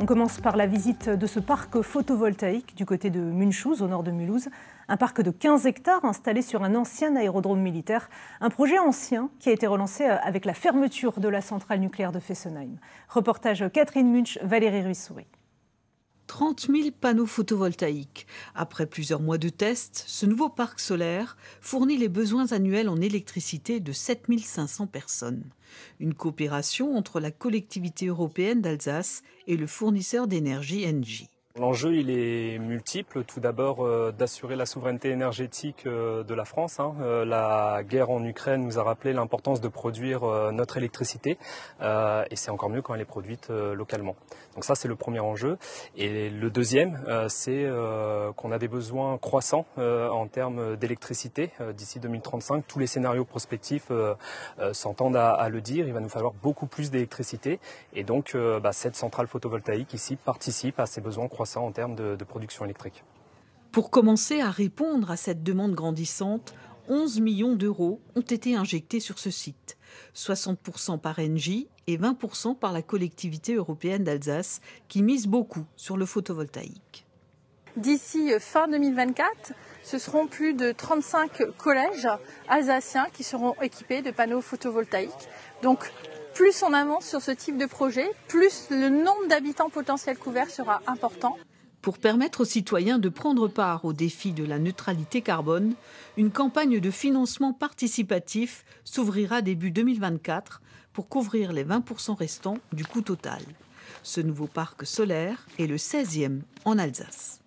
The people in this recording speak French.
On commence par la visite de ce parc photovoltaïque du côté de Munchouz, au nord de Mulhouse. Un parc de 15 hectares installé sur un ancien aérodrome militaire. Un projet ancien qui a été relancé avec la fermeture de la centrale nucléaire de Fessenheim. Reportage Catherine Munch, Valérie Ruissouri. 30 000 panneaux photovoltaïques. Après plusieurs mois de tests, ce nouveau parc solaire fournit les besoins annuels en électricité de 7 500 personnes. Une coopération entre la collectivité européenne d'Alsace et le fournisseur d'énergie Engie. L'enjeu, il est multiple. Tout d'abord, euh, d'assurer la souveraineté énergétique euh, de la France. Hein. Euh, la guerre en Ukraine nous a rappelé l'importance de produire notre électricité, et c'est encore mieux quand elle est produite localement. Donc ça, c'est le premier enjeu. Et le deuxième, c'est qu'on a des besoins croissants en termes d'électricité d'ici 2035. Tous les scénarios prospectifs s'entendent à, le dire. Il va nous falloir beaucoup plus d'électricité, et donc bah, cette centrale photovoltaïque ici participe à ces besoins croissants ça en termes de, production électrique. Pour commencer à répondre à cette demande grandissante, 11 millions d'euros ont été injectés sur ce site, 60% par Engie et 20% par la collectivité européenne d'Alsace, qui mise beaucoup sur le photovoltaïque. D'ici fin 2024, ce seront plus de 35 collèges alsaciens qui seront équipés de panneaux photovoltaïques. Donc plus on avance sur ce type de projet, plus le nombre d'habitants potentiels couverts sera important. Pour permettre aux citoyens de prendre part au défi de la neutralité carbone, une campagne de financement participatif s'ouvrira début 2024 pour couvrir les 20% restants du coût total. Ce nouveau parc solaire est le 16e en Alsace.